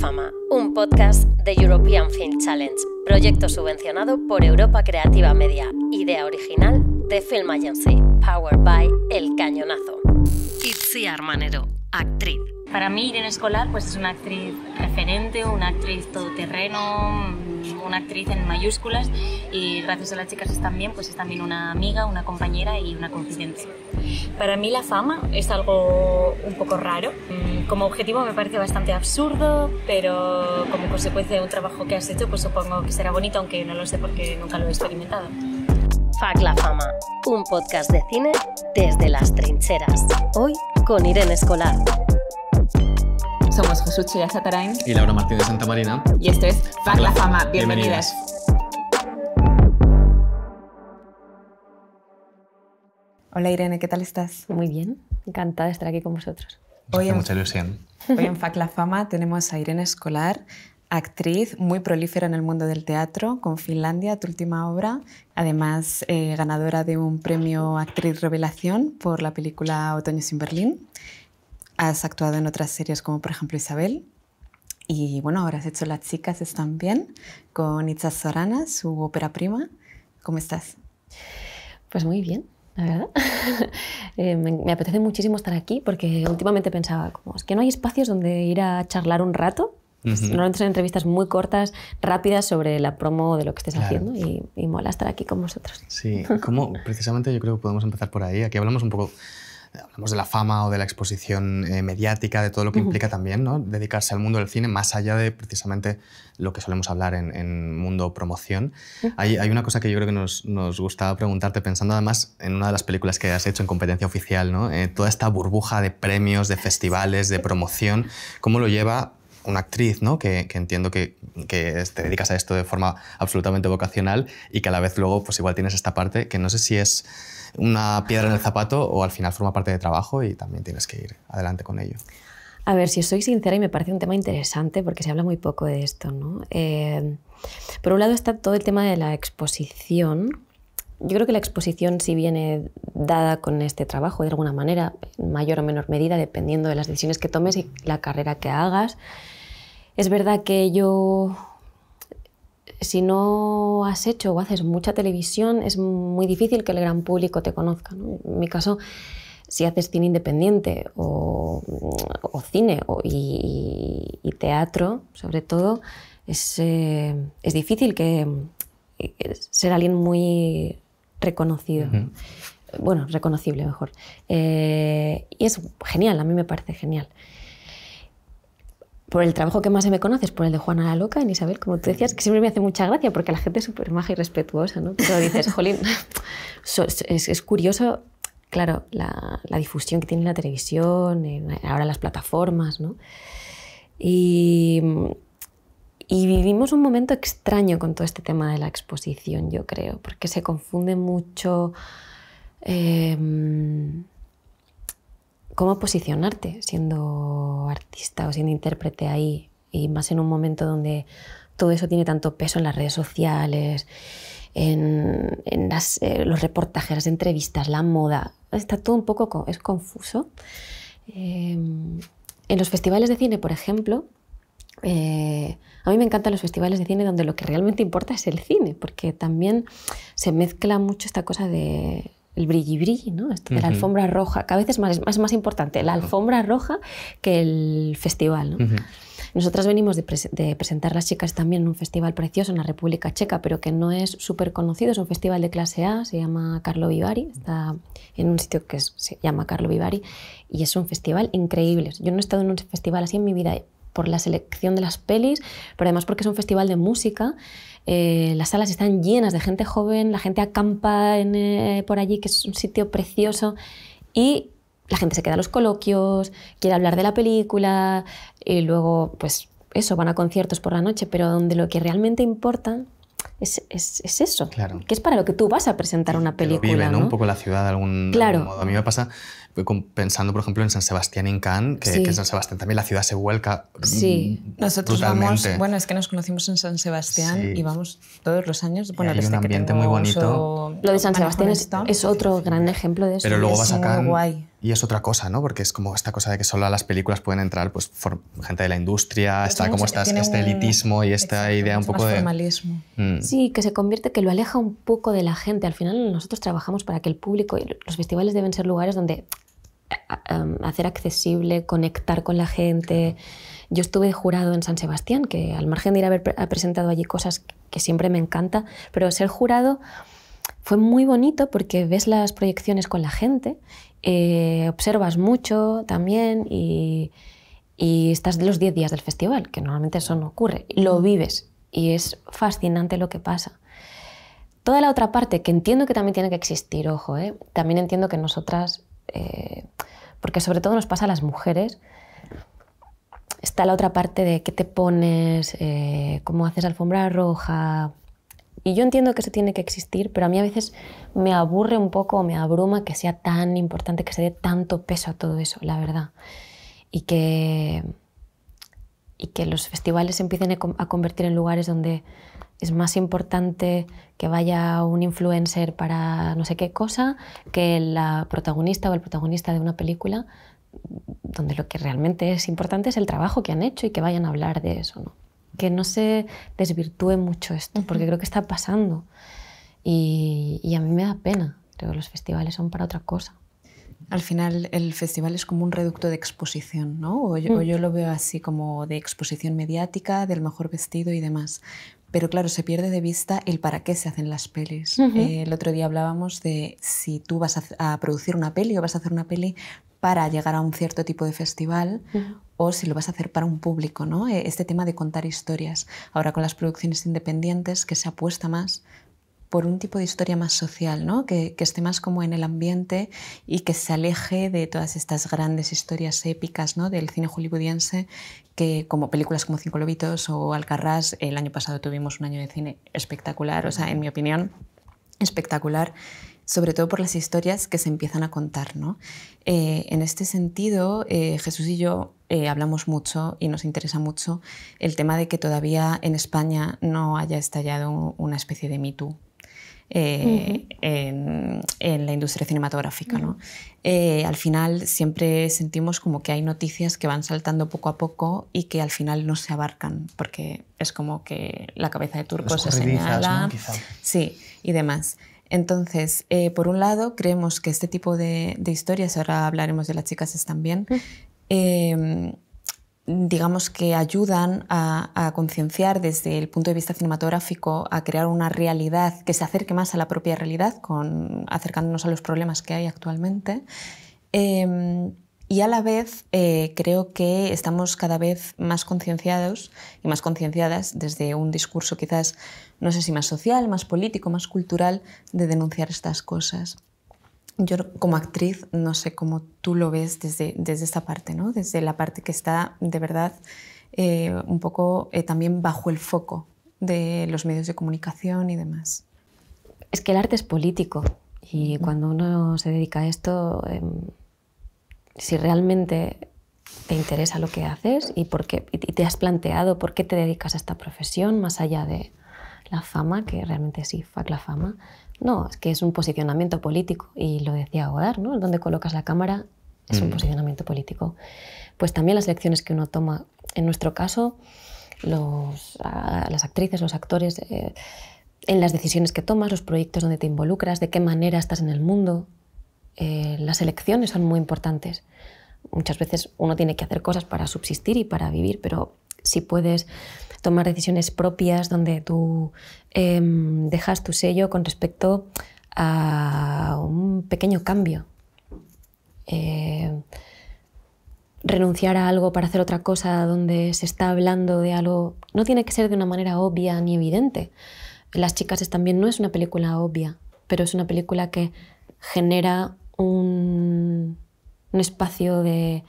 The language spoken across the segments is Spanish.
Fama, un podcast de European Film Challenge, proyecto subvencionado por Europa Creativa Media, idea original de Film Agency, powered by El Cañonazo. Itzi Armanero, actriz. Para mí Irene Escolar pues, es una actriz referente, una actriz todoterreno, una actriz en mayúsculas y gracias a las chicas están bien, pues es también una amiga, una compañera y una confidente. Para mí la fama es algo un poco raro. Mm, como objetivo me parece bastante absurdo, pero como consecuencia de un trabajo que has hecho, pues supongo que será bonito, aunque no lo sé porque nunca lo he experimentado. FAC La Fama, un podcast de cine desde las trincheras. Hoy con Irene Escolar. Somos Jesús y Satarain y Laura de Santa Marina. Y esto es Fac la Fama. Bienvenidas. Hola Irene, ¿qué tal estás? Muy bien, encantada de estar aquí con vosotros. Hoy en, mucha ilusión. Hoy en Fac la Fama tenemos a Irene Escolar, actriz muy prolífera en el mundo del teatro, con Finlandia, tu última obra, además eh, ganadora de un premio Actriz Revelación por la película Otoño sin Berlín. Has actuado en otras series como por ejemplo Isabel. Y bueno, ahora has hecho Las chicas están bien con Itza Sorana, su ópera prima. ¿Cómo estás? Pues muy bien, la verdad. Eh, me, apetece muchísimo estar aquí porque últimamente pensaba, como es que no hay espacios donde ir a charlar un rato. No pues Normalmente entrevistas muy cortas, rápidas sobre la promo de lo que estés haciendo y, y mola estar aquí con vosotros. Sí, como precisamente yo creo que podemos empezar por ahí. Aquí hablamos un poco hablamos de la fama o de la exposición eh, mediática, de todo lo que implica también ¿no? dedicarse al mundo del cine, más allá de precisamente lo que solemos hablar en, mundo promoción. Hay, una cosa que yo creo que nos, gusta gustaba preguntarte, pensando además en una de las películas que has hecho en competencia oficial, eh, toda esta burbuja de premios, de festivales, de promoción, ¿cómo lo lleva una actriz, ¿no? que, entiendo que, que, te dedicas a esto de forma absolutamente vocacional y que a la vez luego pues igual tienes esta parte que no sé si es una piedra en el zapato o al final forma parte de trabajo y también tienes que ir adelante con ello. A ver, si soy sincera y me parece un tema interesante porque se habla muy poco de esto, ¿no? Eh, por un lado está todo el tema de la exposición. Yo creo que la exposición sí viene dada con este trabajo de alguna manera, en mayor o menor medida, dependiendo de las decisiones que tomes y la carrera que hagas. Es verdad que yo si no has hecho o haces mucha televisión, es muy difícil que el gran público te conozca. En mi caso, si haces cine independiente o, cine y, teatro, sobre todo, es, eh, difícil que, ser alguien muy reconocido. Bueno, reconocible mejor. Eh, y es genial, a mí me parece genial por el trabajo que más se me conoce por el de Juana la Loca en Isabel, como tú decías, que siempre me hace mucha gracia porque la gente es súper maja y respetuosa, ¿no? Pero dices, jolín, es, curioso, claro, la, difusión que tiene la televisión, eh, ahora las plataformas, ¿no? Y, vivimos un momento extraño con todo este tema de la exposición, yo creo, porque se confunde mucho... Em, cómo posicionarte siendo artista o siendo intérprete ahí, y más en un momento donde todo eso tiene tanto peso en las redes sociales, en, eh, los reportajes, las entrevistas, la moda. Está todo un poco es confuso. Em, en los festivales de cine, por ejemplo, eh, a mí me encantan los festivales de cine donde lo que realmente importa es el cine, porque también se mezcla mucho esta cosa de el brilli brilli, ¿no? de este, la alfombra roja, que a veces es más, importante la alfombra roja que el festival, ¿no? Nosotras venimos de, presentar las chicas también en un festival precioso en la República Checa, pero que no es súper conocido, es un festival de clase A, se llama Carlo Vivari, está en un sitio que se llama Carlo Vivari, y es un festival increíble. Yo no he estado en un festival así en mi vida por la selección de las pelis, pero además porque es un festival de música eh, las salas están llenas de gente joven, la gente acampa eh, por allí, que es un sitio precioso, y la gente se queda a los coloquios, quiere hablar de la película, y luego, pues eso, van a conciertos por la noche, pero donde lo que realmente importa es, eso, claro. que es para lo que tú vas a presentar una película. Un poco la ciudad de algún, claro. modo. A mí me pasa pensando, por ejemplo, en San Sebastián en Cannes, que, en San Sebastián también la ciudad se vuelca. Sí, mm, nosotros vamos, bueno, es que nos conocimos en San Sebastián y vamos todos los años. Bueno, un ambiente muy bonito. Lo de San Sebastián es, otro gran ejemplo de eso. Pero luego vas a y es otra cosa, ¿no? Porque es como esta cosa de que solo a las películas pueden entrar pues, gente de la industria, está como este elitismo y esta idea un poco de... Formalismo. Mm. Sí, que se convierte, que lo aleja un poco de la gente. Al final nosotros trabajamos para que el público, y los festivales deben ser lugares donde um, hacer accesible, conectar con la gente. Yo estuve jurado en San Sebastián, que al margen de ir a haber presentado allí cosas que siempre me encanta, pero ser jurado fue muy bonito porque ves las proyecciones con la gente eh, observas mucho también y, estás de los 10 días del festival, que normalmente eso no ocurre, lo vives y es fascinante lo que pasa. Toda la otra parte, que entiendo que también tiene que existir, ojo, eh, también entiendo que nosotras, eh, porque sobre todo nos pasa a las mujeres, está la otra parte de qué te pones, cómo haces alfombra roja, y yo entiendo que eso tiene que existir, pero a mí a veces me aburre un poco, me abruma que sea tan importante, que se dé tanto peso a todo eso, la verdad. Y que, y que los festivales se empiecen a convertir en lugares donde es más importante que vaya un influencer para no sé qué cosa que la protagonista o el protagonista de una película, donde lo que realmente es importante es el trabajo que han hecho y que vayan a hablar de eso, ¿no? que no se desvirtúe mucho esto, porque creo que está pasando. Y, a mí me da pena. Creo los festivales son para otra cosa. Al final, el festival es como un reducto de exposición, ¿no? O mm. yo, lo veo así como de exposición mediática, del mejor vestido y demás. Pero claro, se pierde de vista el para qué se hacen las pelis. el otro día hablábamos de si tú vas a, producir una peli o vas a hacer una peli para llegar a un cierto tipo de festival o si lo vas a hacer para un público, ¿no? E, este tema de contar historias. Ahora con las producciones independientes que se apuesta más por un tipo de historia más social, ¿no? que, esté más como en el ambiente y que se aleje de todas estas grandes historias épicas ¿no? del cine hollywoodiense, que como películas como Cinco Lobitos o Alcarraz, el año pasado tuvimos un año de cine espectacular, o sea, en mi opinión, espectacular sobre todo por las historias que se empiezan a contar. Eh, en este sentido, eh, Jesús y yo eh, hablamos mucho y nos interesa mucho el tema de que todavía en España no haya estallado una especie de Me en, la industria cinematográfica. al final siempre sentimos como que hay noticias que van saltando poco a poco y que al final no se abarcan, porque es como que la cabeza de turco se señala. Sí, y demás. Entonces, eh, por un lado, creemos que este tipo de, historias, ahora hablaremos de las chicas también, eh, digamos que ayudan a, concienciar desde el punto de vista cinematográfico a crear una realidad que se acerque más a la propia realidad, acercándonos a los problemas que hay actualmente. Em, y a la vez eh, creo que estamos cada vez más concienciados y más concienciadas desde un discurso quizás, no sé si más social, más político, más cultural, de denunciar estas cosas. Yo como actriz no sé cómo tú lo ves desde, desde esta parte, ¿no? desde la parte que está de verdad eh, un poco eh, también bajo el foco de los medios de comunicación y demás. Es que el arte es político y cuando uno se dedica a esto em, si realmente te interesa lo que haces y, por te has planteado por qué te dedicas a esta profesión más allá de la fama, que realmente sí, fuck la fama. No, es que es un posicionamiento político y lo decía Godard, ¿no? Donde colocas la cámara es un mm. posicionamiento político. Pues también las elecciones que uno toma, en nuestro caso, las actrices, los actores, eh, en las decisiones que tomas, los proyectos donde te involucras, de qué manera estás en el mundo, eh, las elecciones son muy importantes. Muchas veces uno tiene que hacer cosas para subsistir y para vivir, pero si puedes tomar decisiones propias donde tú em, dejas tu sello con respecto a un pequeño cambio. Eh, renunciar a algo para hacer otra cosa donde se está hablando de algo no tiene que ser de una manera obvia ni evidente. Las chicas también no es una película obvia, pero es una película que genera un, espacio de,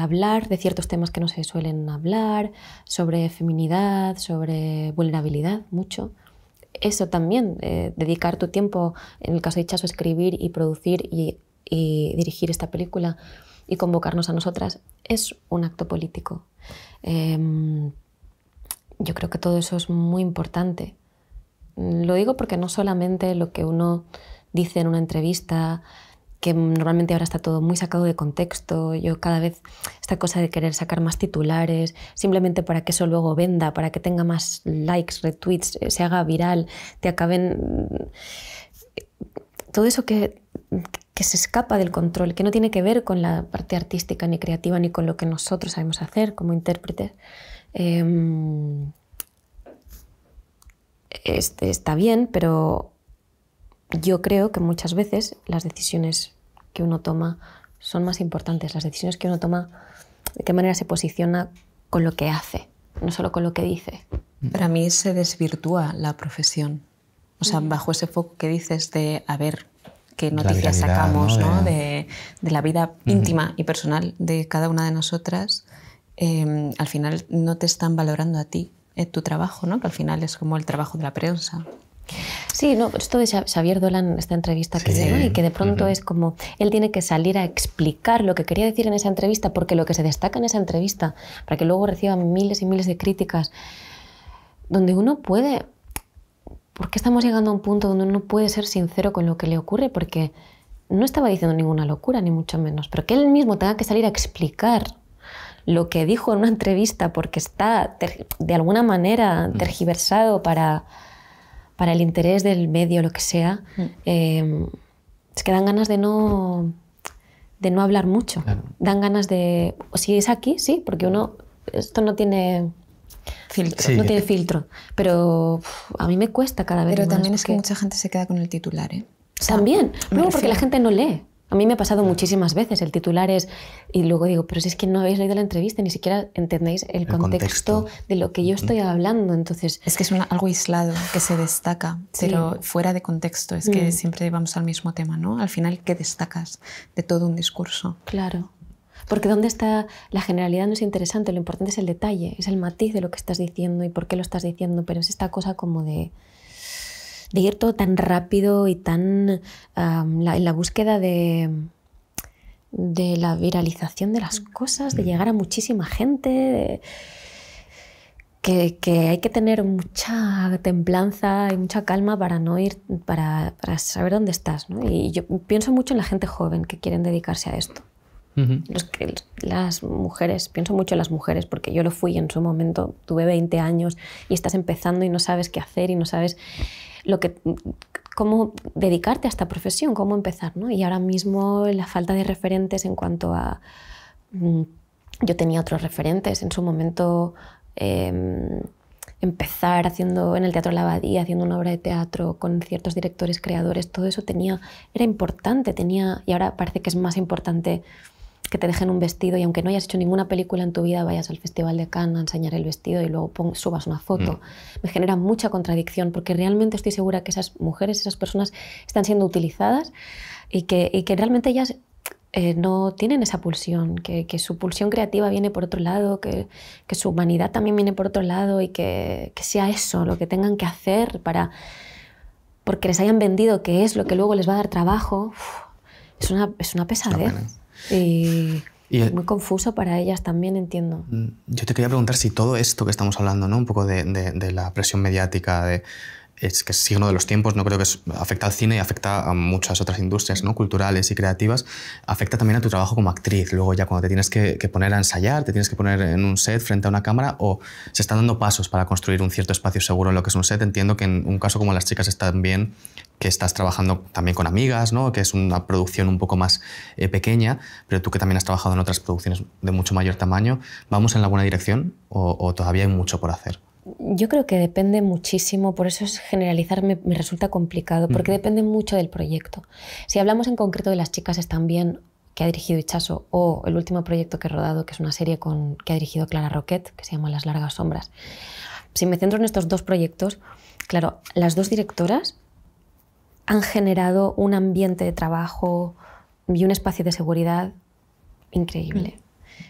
hablar de ciertos temas que no se suelen hablar, sobre feminidad, sobre vulnerabilidad, mucho. Eso también, eh, dedicar tu tiempo, en el caso de Chaso, escribir y producir y, dirigir esta película y convocarnos a nosotras, es un acto político. Em, yo creo que todo eso es muy importante. Lo digo porque no solamente lo que uno dice en una entrevista, que normalmente ahora está todo muy sacado de contexto. Yo cada vez esta cosa de querer sacar más titulares, simplemente para que eso luego venda, para que tenga más likes, retweets, eh, se haga viral, te acaben... Mm, todo eso que, se escapa del control, que no tiene que ver con la parte artística ni creativa ni con lo que nosotros sabemos hacer como intérpretes. Em, este, está bien, pero yo creo que muchas veces las decisiones que uno toma son más importantes, las decisiones que uno toma, de qué manera se posiciona con lo que hace, no solo con lo que dice. Para mí se desvirtúa la profesión. O sea, mm. bajo ese foco que dices de, a ver, qué noticias sacamos De, la vida íntima y personal de cada una de nosotras, em, al final no te están valorando a ti eh, tu trabajo, ¿no? que al final es como el trabajo de la prensa. Sí, no, esto de Xavier Dolan, esta entrevista que se y que de pronto es como él tiene que salir a explicar lo que quería decir en esa entrevista, porque lo que se destaca en esa entrevista, para que luego reciba miles y miles de críticas, donde uno puede. ¿Por qué estamos llegando a un punto donde uno puede ser sincero con lo que le ocurre? Porque no estaba diciendo ninguna locura, ni mucho menos, pero que él mismo tenga que salir a explicar lo que dijo en una entrevista porque está de alguna manera mm. tergiversado para para el interés del medio, lo que sea, mm. em, es que dan ganas de no, de no hablar mucho. Dan ganas de... Si es aquí, sí, porque uno... Esto no tiene... Filtro. No tiene filtro. Pero a mí me cuesta cada vez más. Pero también es que mucha gente se queda con el titular, ¿eh? también. No, porque la gente no lee. A mí me ha pasado muchísimas veces, el titular es, y luego digo, pero si es que no habéis leído la entrevista, ni siquiera entendéis el, contexto, de lo que yo estoy hablando, entonces... Es que es algo aislado, que se destaca, pero fuera de contexto, es que mm. siempre vamos al mismo tema, ¿no? Al final, ¿qué destacas de todo un discurso? Claro. Porque dónde está la generalidad no es interesante, lo importante es el detalle, es el matiz de lo que estás diciendo y por qué lo estás diciendo, pero es esta cosa como de de ir todo tan rápido y tan la, en la búsqueda de, de la viralización de las mm. cosas, de mm. llegar a muchísima gente, que, que, hay que tener mucha templanza y mucha calma para no ir, para, para saber dónde estás. ¿no? Y yo pienso mucho en la gente joven que quieren dedicarse a esto. Los las mujeres, pienso mucho en las mujeres, porque yo lo fui en su momento, tuve 20 años y estás empezando y no sabes qué hacer y no sabes lo que, cómo dedicarte a esta profesión, cómo empezar. Y ahora mismo la falta de referentes en cuanto a... Mm, yo tenía otros referentes en su momento. Em, empezar haciendo en el Teatro La Abadía, haciendo una obra de teatro con ciertos directores, creadores, todo eso tenía, era importante, tenía, y ahora parece que es más importante que te dejen un vestido y aunque no hayas hecho ninguna película en tu vida, vayas al Festival de Cannes a enseñar el vestido y luego subas una foto. Mm. Me genera mucha contradicción porque realmente estoy segura que esas mujeres, esas personas están siendo utilizadas y que, que realmente ellas eh, no tienen esa pulsión, que, su pulsión creativa viene por otro lado, que, su humanidad también viene por otro lado y que, sea eso lo que tengan que hacer para porque les hayan vendido que es lo que luego les va a dar trabajo. es una, es una pesadez. Y, es eh, muy confuso para ellas también, entiendo. Mm, yo te quería preguntar si todo esto que estamos hablando, ¿no? un poco de, de, la presión mediática, de, es que es signo de los tiempos, no creo que afecta al cine y afecta a muchas otras industrias ¿no? culturales y creativas, afecta también a tu trabajo como actriz, luego ya cuando te tienes que, que, poner a ensayar, te tienes que poner en un set frente a una cámara o se están dando pasos para construir un cierto espacio seguro en lo que es un set, entiendo que en un caso como las chicas están bien que estás trabajando también con amigas, que es una producción un poco más eh, pequeña, pero tú que también has trabajado en otras producciones de mucho mayor tamaño, ¿vamos en la buena dirección o, todavía hay mucho por hacer? Yo creo que depende muchísimo, por eso es generalizar me, resulta complicado, porque depende mucho del proyecto. Si hablamos en concreto de las chicas están bien, que ha dirigido Ichaso, o el último proyecto que he rodado, que es una serie con, que ha dirigido Clara Roquet, que se llama Las largas sombras. Si me centro en estos dos proyectos, claro, las dos directoras han generado un ambiente de trabajo y un espacio de seguridad increíble. Mm.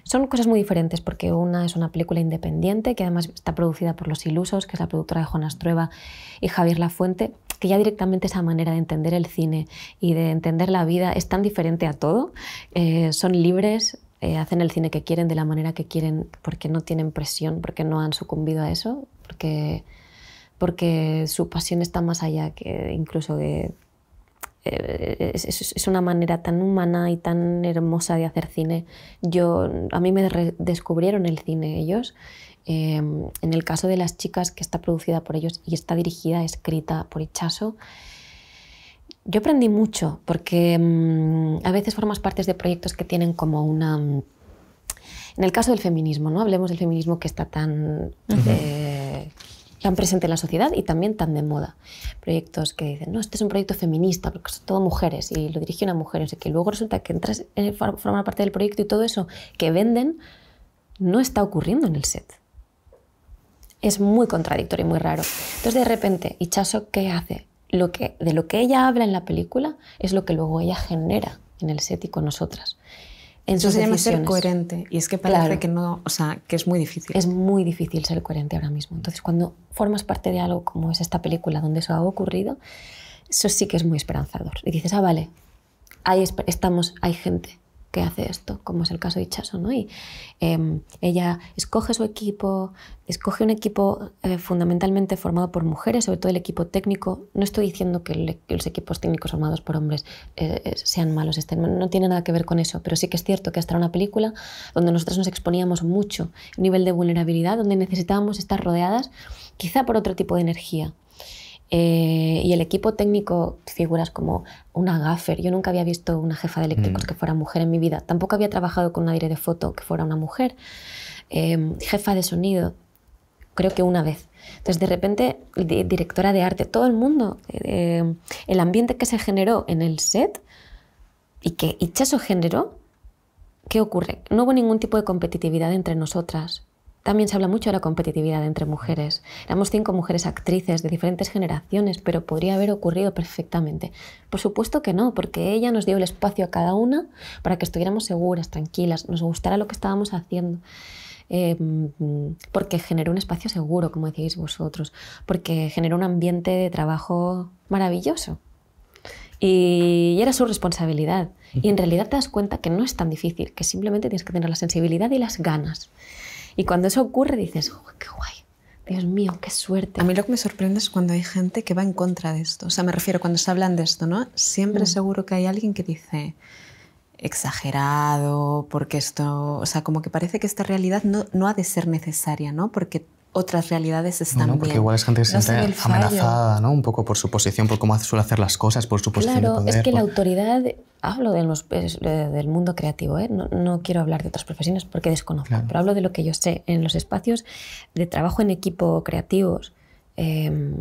Son cosas muy diferentes porque una es una película independiente que además está producida por Los Ilusos, que es la productora de Jonas Trueba y Javier Lafuente, que ya directamente esa manera de entender el cine y de entender la vida es tan diferente a todo. Eh, son libres, eh, hacen el cine que quieren de la manera que quieren porque no tienen presión, porque no han sucumbido a eso, porque porque su pasión está más allá que incluso que eh, es, una manera tan humana y tan hermosa de hacer cine. Yo, a mí me descubrieron el cine ellos. Em, en el caso de las chicas, que está producida por ellos y está dirigida, escrita por Ichaso yo aprendí mucho porque mm, a veces formas parte de proyectos que tienen como una... Mm, en el caso del feminismo, ¿no? Hablemos del feminismo que está tan tan presente en la sociedad y también tan de moda. Proyectos que dicen, no, este es un proyecto feminista, porque son todo mujeres y lo dirige una mujer, y que luego resulta que entras en eh, formar parte del proyecto y todo eso que venden no está ocurriendo en el set. Es muy contradictorio y muy raro. Entonces, de repente, Ichaso, ¿qué hace? Lo que, de lo que ella habla en la película es lo que luego ella genera en el set y con nosotras. Eso se ser coherente y es que parece que no, o sea, que es muy difícil. Es muy difícil ser coherente ahora mismo. Entonces, cuando formas parte de algo como es esta película donde eso ha ocurrido, eso sí que es muy esperanzador. Y dices, ah, vale, ahí estamos, hay gente hace esto, como es el caso de Ichazo, ¿no? Y em, ella escoge su equipo, escoge un equipo eh, fundamentalmente formado por mujeres, sobre todo el equipo técnico. No estoy diciendo que, los equipos técnicos formados por hombres eh, eh, sean malos, no tiene nada que ver con eso, pero sí que es cierto que hasta era una película donde nosotros nos exponíamos mucho, nivel de vulnerabilidad, donde necesitábamos estar rodeadas quizá por otro tipo de energía, eh, y el equipo técnico, figuras como una gaffer. Yo nunca había visto una jefa de eléctricos mm. que fuera mujer en mi vida. Tampoco había trabajado con un aire de foto que fuera una mujer. Em, jefa de sonido, creo que una vez. Entonces, de repente, directora de arte, todo el mundo, eh, el ambiente que se generó en el set y que Icheso generó, ¿qué ocurre? No hubo ningún tipo de competitividad entre nosotras. También se habla mucho de la competitividad entre mujeres. Éramos cinco mujeres actrices de diferentes generaciones, pero podría haber ocurrido perfectamente. Por supuesto que no, porque ella nos dio el espacio a cada una para que estuviéramos seguras, tranquilas, nos gustara lo que estábamos haciendo. Em, porque generó un espacio seguro, como decíais vosotros, porque generó un ambiente de trabajo maravilloso. Y era su responsabilidad. Y en realidad te das cuenta que no es tan difícil, que simplemente tienes que tener la sensibilidad y las ganas. Y cuando eso ocurre dices, oh, ¡qué guay! Dios mío, qué suerte. A mí lo que me sorprende es cuando hay gente que va en contra de esto. O sea, me refiero cuando se hablan de esto, ¿no? Siempre mm. seguro que hay alguien que dice exagerado, porque esto, o sea, como que parece que esta realidad no, no ha de ser necesaria, ¿no? Porque otras realidades están no, porque igual es gente que se siente amenazada, ¿no? Un poco por su posición, por cómo suele hacer las cosas, por su posición claro, es que la autoridad, hablo de los, del mundo creativo, ¿eh? no, no, quiero hablar de otras profesiones porque desconozco, pero hablo de lo que yo sé. En los espacios de trabajo en equipo creativos, em,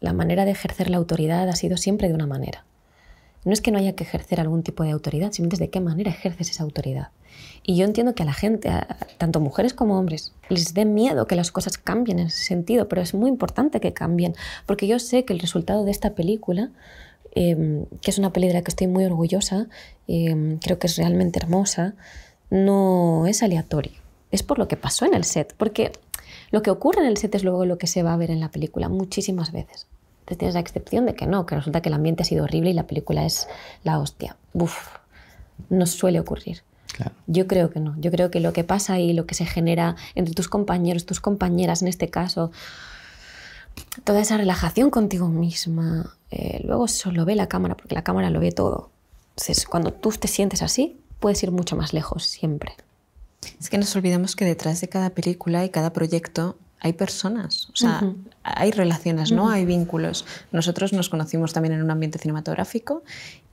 la manera de ejercer la autoridad ha sido siempre de una manera. No es que no haya que ejercer algún tipo de autoridad, sino desde qué manera ejerces esa autoridad. Y yo entiendo que a la gente, tanto mujeres como hombres, les dé miedo que las cosas cambien en ese sentido, pero es muy importante que cambien, porque yo sé que el resultado de esta película, em, que es una película de la que estoy muy orgullosa, em, creo que es realmente hermosa, no es aleatorio. Es por lo que pasó en el set, porque lo que ocurre en el set es luego lo que se va a ver en la película muchísimas veces tienes la excepción de que no, que resulta que el ambiente ha sido horrible y la película es la hostia. Uf, no suele ocurrir. Yo creo que no. Yo creo que lo que pasa y lo que se genera entre tus compañeros, tus compañeras en este caso, toda esa relajación contigo misma, eh, luego solo ve la cámara, porque la cámara lo ve todo. Entonces, cuando tú te sientes así, puedes ir mucho más lejos siempre. Es que nos olvidamos que detrás de cada película y cada proyecto hay personas, o sea, hay relaciones, ¿no? Hay vínculos. Nosotros nos conocimos también en un ambiente cinematográfico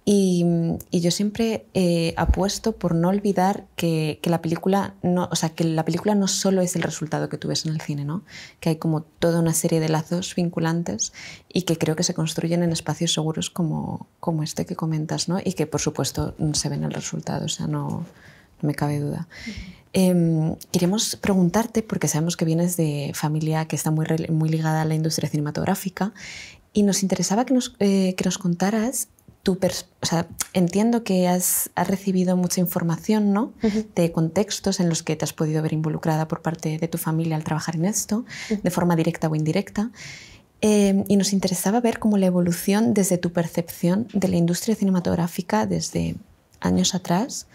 y, yo siempre eh, apuesto por no olvidar que, la película no, o sea, que la película no solo es el resultado que tú ves en el cine, ¿no? Que hay como toda una serie de lazos vinculantes y que creo que se construyen en espacios seguros como, como este que comentas, ¿no? Y que por supuesto se ven el resultado, o sea, no, me cabe duda. Eh, queremos preguntarte, porque sabemos que vienes de familia que está muy, muy ligada a la industria cinematográfica, y nos interesaba que nos, eh, que nos contaras tu... O sea, entiendo que has, recibido mucha información ¿no? de contextos en los que te has podido ver involucrada por parte de tu familia al trabajar en esto, de forma directa o indirecta. Em, y nos interesaba ver cómo la evolución desde tu percepción de la industria cinematográfica desde años atrás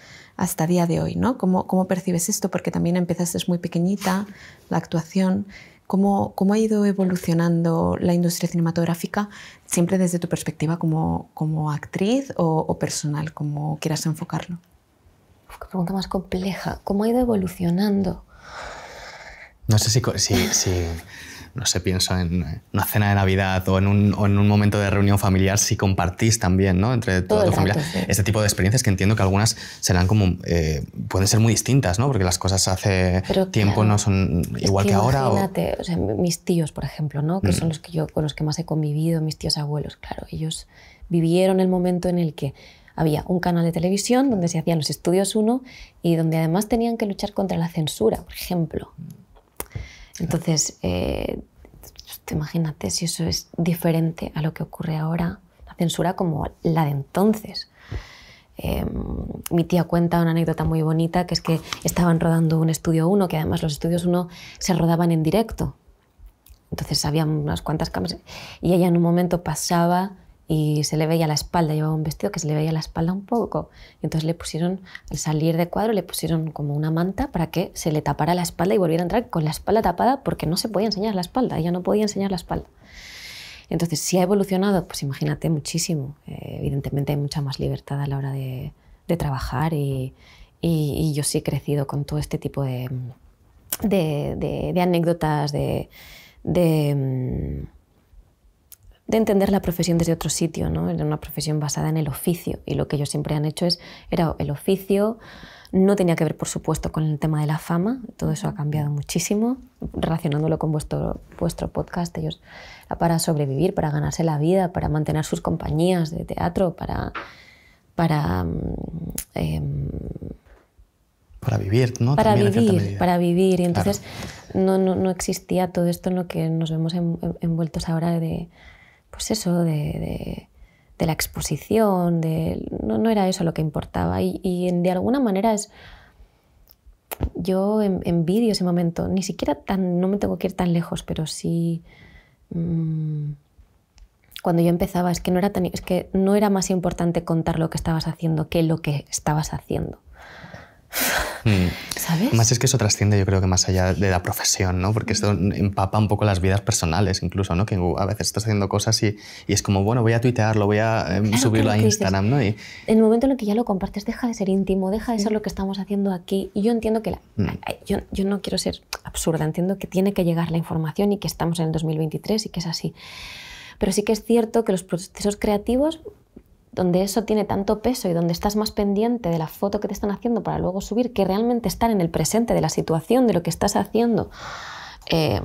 hasta día de hoy, ¿no? ¿Cómo, percibes esto? Porque también empezaste muy pequeñita la actuación. ¿Cómo, ha ido evolucionando la industria cinematográfica, siempre desde tu perspectiva como, como actriz o, personal, como quieras enfocarlo? qué pregunta más compleja. ¿Cómo ha ido evolucionando? No sé si, si no se piensa en una cena de Navidad o en un, momento de reunión familiar, si compartís también, ¿no? Entre toda tu familia. Este tipo de experiencias que entiendo que algunas serán como, eh, pueden ser muy distintas, ¿no? Porque las cosas hace tiempo no son igual que, ahora. mis tíos, por ejemplo, ¿no? Que son mm. los que yo, con los que más he convivido, mis tíos abuelos, claro, ellos vivieron el momento en el que había un canal de televisión donde se hacían los estudios uno y donde además tenían que luchar contra la censura, por ejemplo. Entonces, eh, te imagínate si eso es diferente a lo que ocurre ahora, la censura como la de entonces. Em, mi tía cuenta una anécdota muy bonita, que es que estaban rodando un estudio Uno, que además los estudios 1 se rodaban en directo. Entonces había unas cuantas cámaras y ella en un momento pasaba y se le veía la espalda, llevaba un vestido que se le veía la espalda un poco. Entonces le pusieron, al salir de cuadro, le pusieron como una manta para que se le tapara la espalda y volviera a entrar con la espalda tapada porque no se podía enseñar la espalda, ella no podía enseñar la espalda. Entonces, si ha evolucionado, pues imagínate muchísimo. Eh, evidentemente hay mucha más libertad a la hora de, trabajar y, y, yo sí he crecido con todo este tipo de, de anécdotas, de mm, de entender la profesión desde otro sitio, ¿no? Era una profesión basada en el oficio y lo que ellos siempre han hecho es, era el oficio, no tenía que ver, por supuesto, con el tema de la fama, todo eso ha cambiado muchísimo, relacionándolo con vuestro, vuestro podcast, ellos para sobrevivir, para ganarse la vida, para mantener sus compañías de teatro, para... para mm, em, para vivir, ¿no? Para vivir, para vivir. Y entonces no, no, no, existía todo esto en lo que nos vemos envueltos ahora de, pues eso, de, la exposición, de, no, era eso lo que importaba. Y, de alguna manera es... Yo envidio ese momento, ni siquiera tan, no me tengo que ir tan lejos, pero sí... Mm, cuando yo empezaba es que era es que no era más importante contar lo que estabas haciendo que lo que estabas haciendo. Mm. ¿Sabes? Más es que eso trasciende, yo creo que más allá de la profesión, ¿no? Porque esto empapa un poco las vidas personales, incluso, ¿no? Que a veces estás haciendo cosas y, es como, bueno, voy a tuitearlo, voy a em, subirlo a Instagram, ¿no? Y... En el momento en el que ya lo compartes, deja de ser íntimo, deja de ser lo que estamos haciendo aquí. Y yo entiendo que. La, mm. yo, yo no quiero ser absurda, entiendo que tiene que llegar la información y que estamos en el 2023 y que es así. Pero sí que es cierto que los procesos creativos donde eso tiene tanto peso y donde estás más pendiente de la foto que te están haciendo para luego subir que realmente estar en el presente de la situación, de lo que estás haciendo, eh,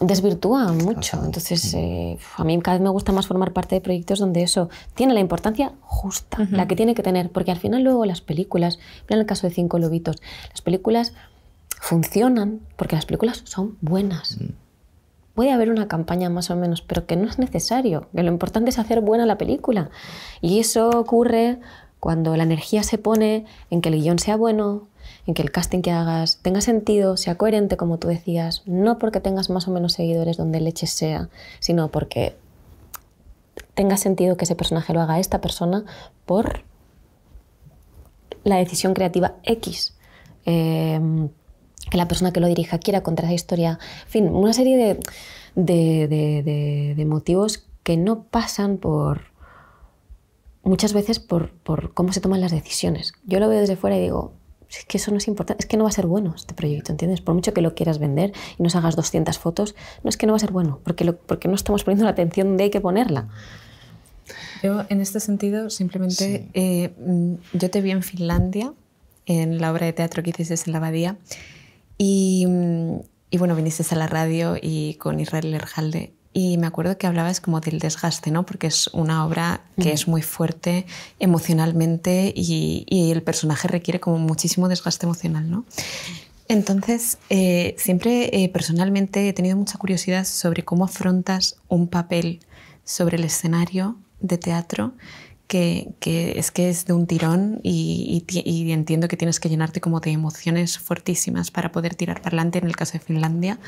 desvirtúa mucho. Entonces, eh, a mí cada vez me gusta más formar parte de proyectos donde eso tiene la importancia justa, la que tiene que tener, porque al final luego las películas, en el caso de Cinco Lobitos, las películas funcionan porque las películas son buenas. Mm. Puede haber una campaña más o menos, pero que no es necesario, que lo importante es hacer buena la película. Y eso ocurre cuando la energía se pone en que el guión sea bueno, en que el casting que hagas tenga sentido, sea coherente, como tú decías, no porque tengas más o menos seguidores donde leche sea, sino porque tenga sentido que ese personaje lo haga esta persona por la decisión creativa X. Em, que la persona que lo dirija quiera contar esa historia, en fin, una serie de, motivos que no pasan por muchas veces por, cómo se toman las decisiones. Yo lo veo desde fuera y digo, es que eso no es importante, es que no va a ser bueno este proyecto, ¿entiendes? Por mucho que lo quieras vender y nos hagas 200 fotos, no es que no va a ser bueno, porque, lo, porque no estamos poniendo la atención de hay que ponerla. Yo, en este sentido, simplemente, eh, mm, yo te vi en Finlandia, en la obra de teatro que hiciste en la abadía, Mm, y, bueno, viniste a la radio y con Israel Erhalde y me acuerdo que hablabas como del desgaste, ¿no? Porque es una obra que es muy fuerte emocionalmente y, el personaje requiere como muchísimo desgaste emocional, ¿no? Entonces, eh, siempre eh, personalmente he tenido mucha curiosidad sobre cómo afrontas un papel sobre el escenario de teatro que, es que es de un tirón y, entiendo que tienes que llenarte como de emociones fuertísimas para poder tirar para adelante en el caso de Finlandia,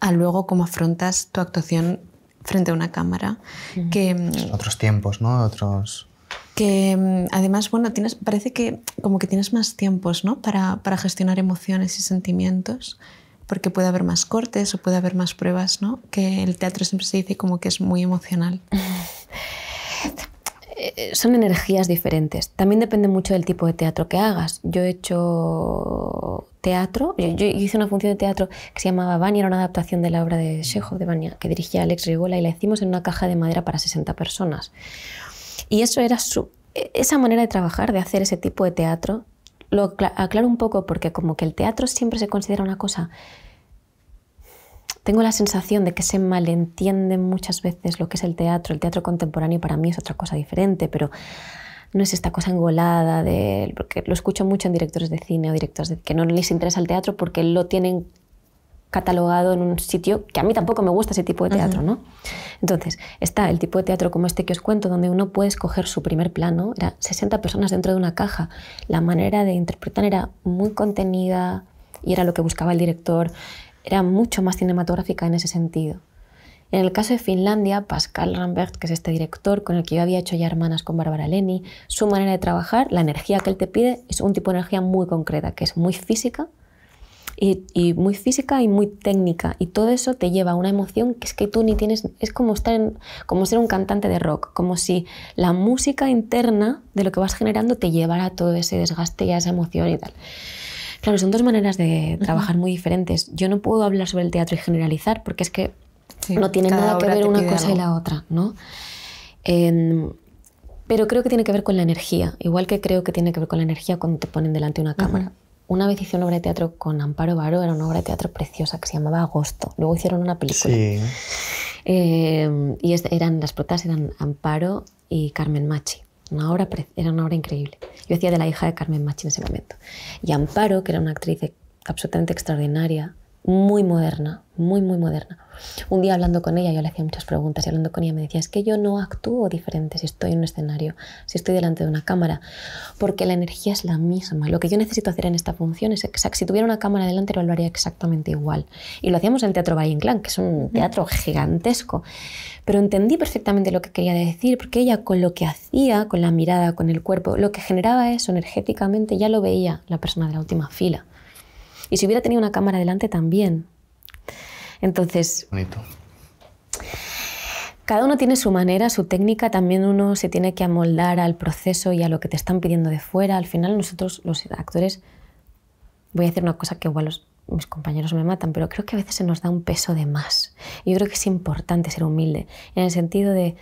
a luego cómo afrontas tu actuación frente a una cámara. Que, otros tiempos, ¿no? Otros... Que además, bueno, tienes, parece que como que tienes más tiempos, ¿no? Para, para gestionar emociones y sentimientos porque puede haber más cortes o puede haber más pruebas, ¿no? Que el teatro siempre se dice como que es muy emocional. Eh, son energías diferentes. También depende mucho del tipo de teatro que hagas. Yo he hecho teatro, yo, hice una función de teatro que se llamaba Vania, era una adaptación de la obra de Chekhov de Vania, que dirigía Alex Rigola y la hicimos en una caja de madera para 60 personas. Y eso era su, e, esa manera de trabajar, de hacer ese tipo de teatro. Lo aclaro un poco porque como que el teatro siempre se considera una cosa tengo la sensación de que se malentiende muchas veces lo que es el teatro. El teatro contemporáneo para mí es otra cosa diferente, pero no es esta cosa engolada de, porque lo escucho mucho en directores de cine o directores de, que no les interesa el teatro porque lo tienen catalogado en un sitio que a mí tampoco me gusta ese tipo de teatro, ¿no? Entonces, está el tipo de teatro como este que os cuento, donde uno puede escoger su primer plano, era 60 personas dentro de una caja, la manera de interpretar era muy contenida y era lo que buscaba el director, era mucho más cinematográfica en ese sentido. En el caso de Finlandia, Pascal Rambert, que es este director con el que yo había hecho ya hermanas con Bárbara Leni, su manera de trabajar, la energía que él te pide, es un tipo de energía muy concreta, que es muy física, y, muy física y muy técnica. Y todo eso te lleva a una emoción que es que tú ni tienes. Es como, estar en, como ser un cantante de rock, como si la música interna de lo que vas generando te llevara a todo ese desgaste y a esa emoción y tal. Claro, son dos maneras de trabajar muy diferentes. Yo no puedo hablar sobre el teatro y generalizar porque es que no tiene nada que ver una cosa y la otra, ¿no? Em, pero creo que tiene que ver con la energía, igual que creo que tiene que ver con la energía cuando te ponen delante una cámara. Una vez hice una obra de teatro con Amparo Varo, era una obra de teatro preciosa que se llamaba Agosto. Luego hicieron una película. Sí. Em, y eran, las protas eran Amparo y Carmen Machi era una hora increíble. Yo hacía de la hija de Carmen Machi en ese momento. Y Amparo, que era una actriz absolutamente extraordinaria, muy moderna, muy, muy moderna. Un día hablando con ella, yo le hacía muchas preguntas y hablando con ella me decía, es que yo no actúo diferente si estoy en un escenario, si estoy delante de una cámara, porque la energía es la misma. Lo que yo necesito hacer en esta función es, exacto. si tuviera una cámara delante lo haría exactamente igual. Y lo hacíamos en el Teatro Valle Inclán, que es un teatro gigantesco. Pero entendí perfectamente lo que quería decir, porque ella con lo que hacía, con la mirada, con el cuerpo, lo que generaba eso energéticamente, ya lo veía la persona de la última fila. Y si hubiera tenido una cámara delante también. Entonces... Bonito. Cada uno tiene su manera, su técnica, también uno se tiene que amoldar al proceso y a lo que te están pidiendo de fuera. Al final nosotros, los actores, voy a decir una cosa que igual mis compañeros me matan, pero creo que a veces se nos da un peso de más. Y yo creo que es importante ser humilde, en el sentido de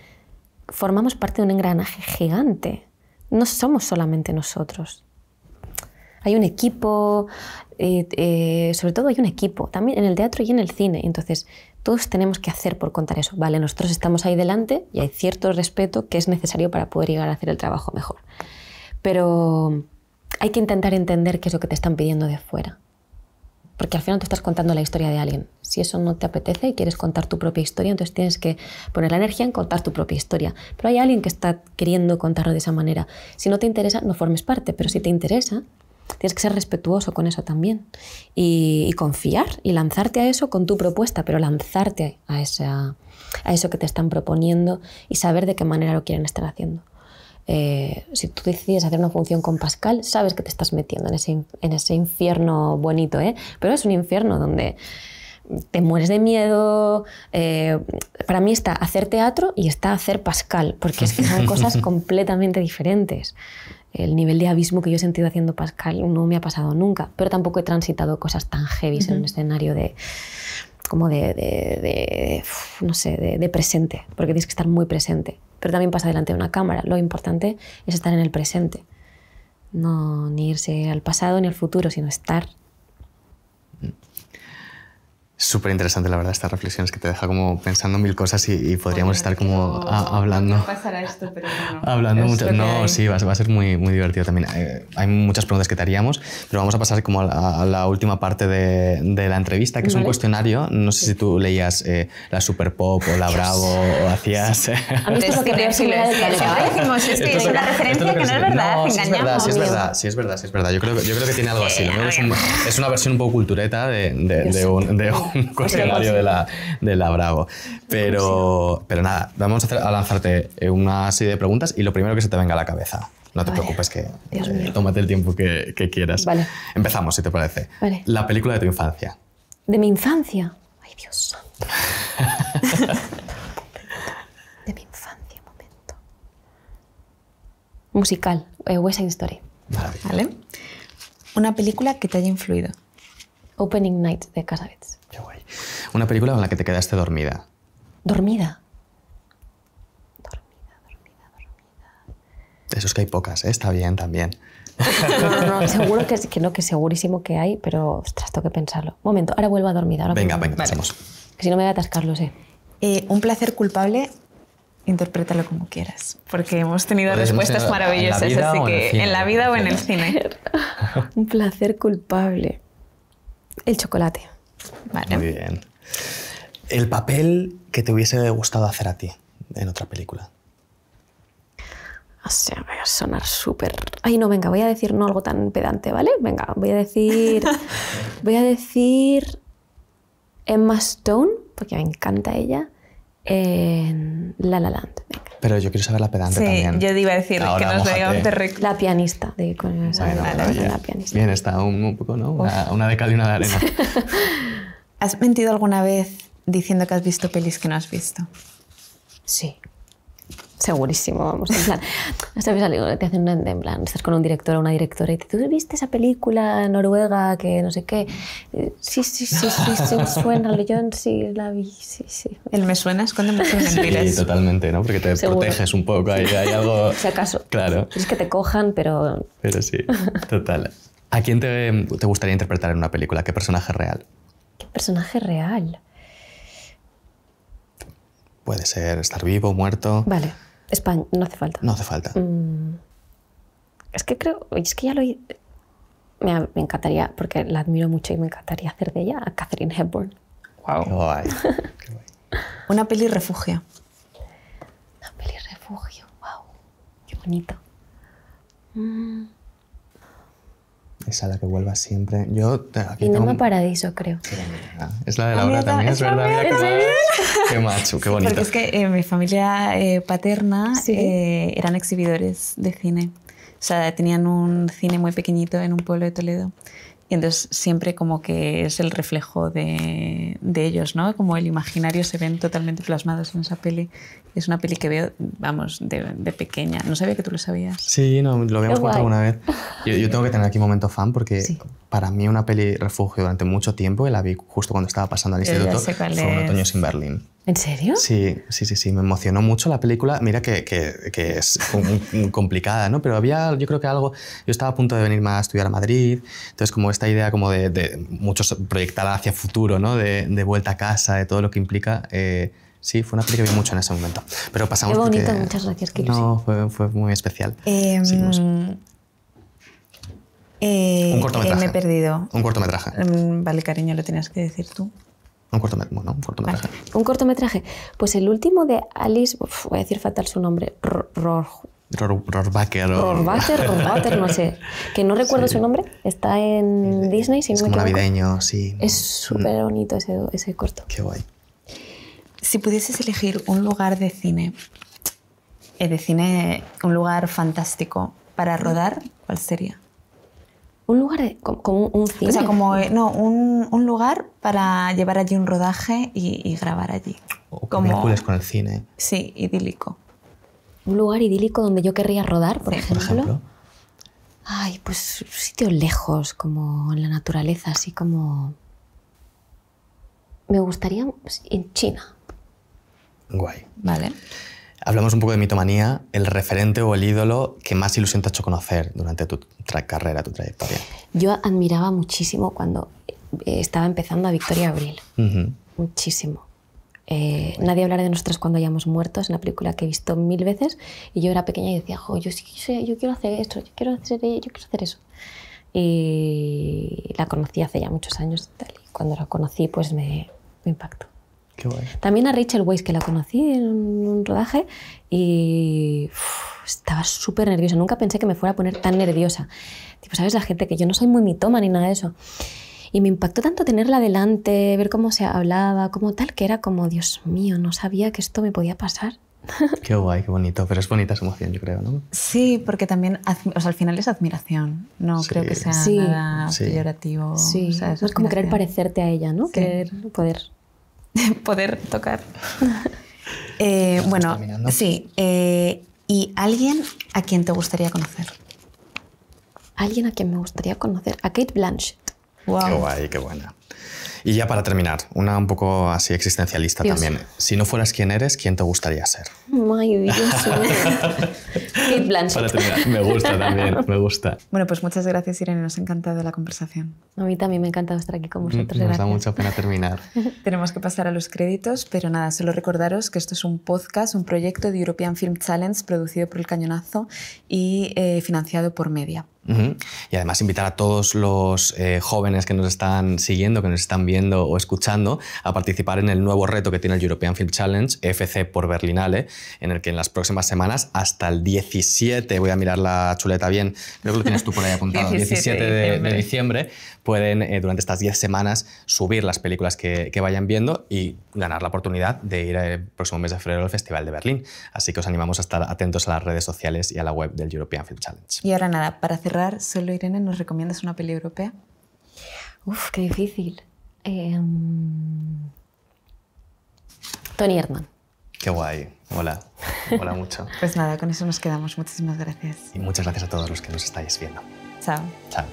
formamos parte de un engranaje gigante. No somos solamente nosotros hay un equipo, eh, eh, sobre todo hay un equipo, también en el teatro y en el cine. Entonces, todos tenemos que hacer por contar eso. Vale, nosotros estamos ahí delante y hay cierto respeto que es necesario para poder llegar a hacer el trabajo mejor. Pero hay que intentar entender qué es lo que te están pidiendo de fuera. Porque al final tú estás contando la historia de alguien. Si eso no te apetece y quieres contar tu propia historia, entonces tienes que poner la energía en contar tu propia historia. Pero hay alguien que está queriendo contarlo de esa manera. Si no te interesa, no formes parte, pero si te interesa, tienes que ser respetuoso con eso también y, confiar y lanzarte a eso con tu propuesta, pero lanzarte a, eso que te están proponiendo y saber de qué manera lo quieren estar haciendo. Eh, si tú decides hacer una función con Pascal, sabes que te estás metiendo en ese, infierno bonito, ¿eh? pero es un infierno donde te mueres de miedo. Eh, para mí está hacer teatro y está hacer Pascal, porque es que son cosas completamente diferentes el nivel de abismo que yo he sentido haciendo Pascal no me ha pasado nunca, pero tampoco he transitado cosas tan heavy en un escenario de como de, de, no sé, de, presente, porque tienes que estar muy presente. Pero también pasa delante de una cámara. Lo importante es estar en el presente. No ni irse al pasado ni al futuro, sino estar Súper interesante, la verdad, estas reflexiones que te deja como pensando mil cosas y, podríamos estar como hablando. No Hablando mucho. No, sí, va, a ser muy, muy divertido también. Eh, hay muchas preguntas que te haríamos, pero vamos a pasar como a la, última parte de, de, la entrevista, que es un cuestionario. No sé si tú leías eh, la Super Pop o la Bravo o hacías. Eh. A mí es lo que creo si le decimos. Es que es una referencia que no es verdad, no, engañamos. Sí, es verdad, sí, es verdad, sí, es verdad. Yo creo, yo creo que tiene algo así. Es, una versión un poco cultureta de, de un un cuestionario de la, de la Bravo. Pero, pues pero nada, vamos a, lanzarte eh, una serie de preguntas y lo primero que se te venga a la cabeza. No te preocupes, que eh, tómate el tiempo que, quieras. Vale. Empezamos, si te parece. La película de tu infancia. ¿De mi infancia? Ay, Dios de mi infancia, momento. Musical, eh, West Side Story. Una película que te haya influido. Opening Night de Casabets. Qué guay. Una película en la que te quedaste dormida. ¿Dormida? Dormida, dormida, dormida. Eso es que hay pocas, ¿eh? está bien también. no, no, seguro que, que no, que segurísimo que hay, pero ostras, tengo que pensarlo. Momento, ahora vuelvo a dormir. venga, venga, vale. Que si no me voy a atascar, lo sé. Eh, un placer culpable interprétalo como quieras, porque hemos tenido pues respuestas maravillosas, así que en, la vida o en el cine. Un placer culpable. El chocolate. Muy bien. El papel que te hubiese gustado hacer a ti en otra película. O sea, voy a sonar súper. Ay, no, venga, voy a decir no algo tan pedante, ¿vale? Venga, voy a decir. voy a decir. Emma Stone, porque me encanta ella en La La Land. Pero yo quiero saber la pedante sí, yo iba a decir que nos veíamos de La pianista. De, Bien, está un, poco, ¿no? Una, una, de una de arena. ¿Has mentido alguna vez diciendo que has visto pelis que no has visto? Sí segurísimo, vamos, en plan, te hacen en plan, estás con un director o una directora y te tú viste esa película noruega que no sé qué, sí, sí, sí, sí, sí, suena, yo sí la vi, sí, sí. El me suena esconde muchas mentiras. Sí, totalmente, ¿no? Porque te proteges un poco, hay, hay algo... Si acaso. Claro. es que te cojan, pero... Pero sí, total. ¿A quién te, te gustaría interpretar en una película? ¿Qué personaje real? ¿Qué personaje real? Puede ser estar vivo, muerto. Vale. España, no hace falta. No hace falta. Mm. Es que creo, es que ya lo he... me, encantaría, porque la admiro mucho y me encantaría hacer de ella a Catherine Hepburn. Wow. Qué guay. Una peli refugio. Una peli refugio, wow. Qué bonito. Mm. Es a la que vuelvas siempre. Yo aquí tengo... Paradiso, creo. Es la de ah, Laura también, es, verdad. Mía, qué, qué, macho, qué bonito. porque es que eh, mi familia eh, paterna eh, eran exhibidores de cine. O sea, tenían un cine muy pequeñito en un pueblo de Toledo. Y entonces siempre como que es el reflejo de, de, ellos, ¿no? Como el imaginario se ven totalmente plasmados en esa peli. Es una peli que veo, vamos, de, pequeña. No sabía que tú lo sabías. Sí, no, lo habíamos contado alguna vez. Yo, tengo que tener aquí un momento fan porque para mí una peli refugio durante mucho tiempo y la vi justo cuando estaba pasando al instituto. Fue un otoño sin Berlín. ¿En serio? Sí, sí, sí, sí. Me emocionó mucho la película. Mira que, que, es complicada, ¿no? Pero había, yo creo que algo. Yo estaba a punto de venirme a estudiar a Madrid. Entonces, como esta idea como de, de muchos proyectar hacia futuro, ¿no? De, vuelta a casa, de todo lo que implica. Eh, sí, fue una película que vi mucho en ese momento. Pero pasamos. Qué bonito, muchas gracias, que No, fue, fue, muy especial. Eh, eh, un cortometraje. me he perdido. Un cortometraje. Mm, vale, cariño, lo tenías que decir tú. Un cortometraje. Bueno, un cortometraje. Un cortometraje. Pues el último de Alice, voy a decir fatal su nombre, Ror, Ror, no sé. Que no recuerdo su nombre. Está en Disney, es navideño, sí. Es súper bonito ese, ese corto. Qué guay. Si pudieses elegir un lugar de cine, eh, de cine, un lugar fantástico para rodar, ¿cuál sería? Un lugar como, un cine. O sea, como eh, no, un, lugar para llevar allí un rodaje y, grabar allí. O como con el cine. Sí, idílico. Un lugar idílico donde yo querría rodar, por, ejemplo. por ejemplo. Ay, pues sitios lejos, como en la naturaleza, así como. Me gustaría pues, en China. Guay. Vale. Hablamos un poco de mitomanía, el referente o el ídolo que más ilusión te ha hecho conocer durante tu carrera, tu trayectoria. Yo admiraba muchísimo cuando eh, estaba empezando a Victoria Abril. Muchísimo. Eh, nadie hablará de nosotros cuando hayamos muerto, es una película que he visto mil veces y yo era pequeña y decía, yo, quiero hacer esto, yo quiero hacer, yo quiero hacer eso. Y la conocí hace ya muchos años y cuando la conocí pues me impactó. Qué guay. También a Rachel Weisz, que la conocí en un rodaje y estaba súper nerviosa. Nunca pensé que me fuera a poner tan nerviosa. Tipo, ¿sabes? La gente que yo no soy muy mitoma ni nada de eso. Y me impactó tanto tenerla delante, ver cómo se hablaba, como tal, que era como, Dios mío, no sabía que esto me podía pasar. Qué guay, qué bonito. Pero es bonita su emoción, yo creo, ¿no? Sí, porque también, o sea, al final es admiración. No creo que sea nada peyorativo. Sí, es, es como querer parecerte a ella, ¿no? Querer poder poder tocar. Eh, bueno, sí. Eh, ¿Y alguien a quien te gustaría conocer? Alguien a quien me gustaría conocer. A Kate Blanchett. Wow. Qué guay, qué buena. Y ya para terminar, una un poco así existencialista también. Si no fueras quien eres, ¿quién te gustaría ser? Ay, Dios Para me gusta también, me gusta. Bueno, pues muchas gracias Irene, nos ha encantado la conversación. A mí también me ha encantado estar aquí con mm, vosotros. Nos da mucha pena terminar. Tenemos que pasar a los créditos, pero nada, solo recordaros que esto es un podcast, un proyecto de European Film Challenge producido por El Cañonazo y eh, financiado por Media. Y además invitar a todos los eh, jóvenes que nos están siguiendo, que nos están viendo o escuchando, a participar en el nuevo reto que tiene el European Film Challenge, FC por Berlinale, en el que en las próximas semanas, hasta el 17, voy a mirar la chuleta bien, creo que lo tienes tú por ahí apuntado, 17, 17 de, diciembre, pueden eh, durante estas 10 semanas subir las películas que, vayan viendo y ganar la oportunidad de ir eh, el próximo mes de febrero al Festival de Berlín. Así que os animamos a estar atentos a las redes sociales y a la web del European Film Challenge. Y ahora nada, para cerrar, solo Irene, ¿nos recomiendas una peli europea? Uf, qué difícil. Em, Tony Erdman. Qué guay. Hola. Hola mucho. pues nada, con eso nos quedamos. Muchísimas gracias. Y muchas gracias a todos los que nos estáis viendo. Chao. Chao.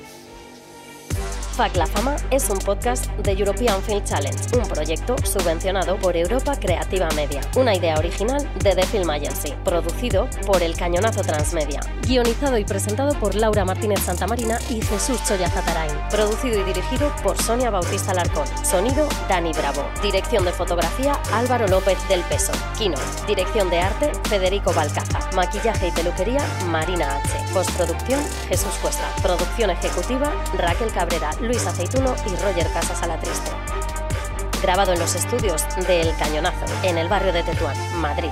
FAC La Fama es un podcast de European Film Challenge, un proyecto subvencionado por Europa Creativa Media, una idea original de The Film Agency, producido por El Cañonazo Transmedia, guionizado y presentado por Laura Martínez Santamarina y Jesús Choya Zatarain, producido y dirigido por Sonia Bautista Larcón, sonido Dani Bravo, dirección de fotografía Álvaro López del Peso, Kino, dirección de arte Federico Balcaza, maquillaje y peluquería Marina H, postproducción Jesús Cuesta, producción ejecutiva Raquel Cabrera Luis Aceituno y Roger Casas triste. Grabado en los estudios del Cañonazo, en el barrio de Tetuán, Madrid.